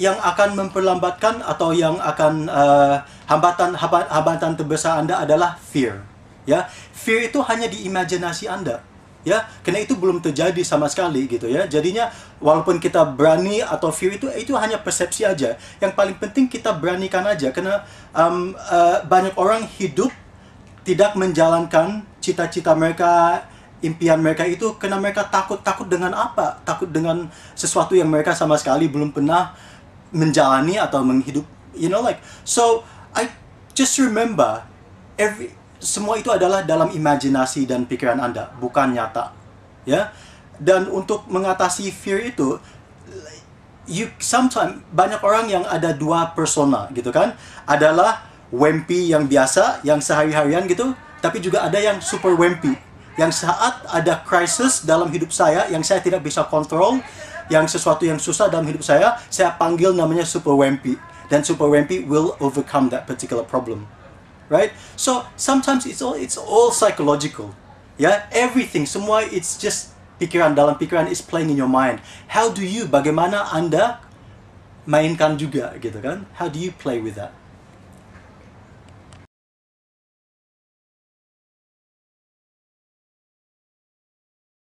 yang akan memperlambatkan atau yang akan uh, hambatan hambatan terbesar Anda adalah fear. Ya, fear itu hanya di imajinasi Anda. Ya, karena itu belum terjadi sama sekali gitu ya. Jadinya walaupun kita berani atau fear itu itu hanya persepsi aja. Yang paling penting kita beranikan aja karena um, uh, eh, banyak orang hidup tidak menjalankan cita-cita mereka, impian mereka itu karena mereka takut takut dengan apa takut dengan sesuatu yang mereka sama sekali belum pernah menjalani atau menghidup you know like so I just remember every semua itu adalah dalam imajinasi dan pikiran Anda, bukan nyata. Ya. Dan untuk mengatasi fear itu you sometimes banyak orang yang ada dua persona gitu kan. Adalah wempi yang biasa, yang sehari-harian gitu, tapi juga ada yang super wempi, Yang saat ada crisis dalam hidup saya yang saya tidak bisa kontrol, yang sesuatu yang susah dalam hidup saya, saya panggil namanya super wimpy. Dan super wimpy will overcome that particular problem. Right? So sometimes it's all it's all psychological. Yeah, everything, semua it's just pikiran dalam pikiran is playing in your mind. How do you, bagaimana Anda mainkan juga gitu kan? How do you play with that?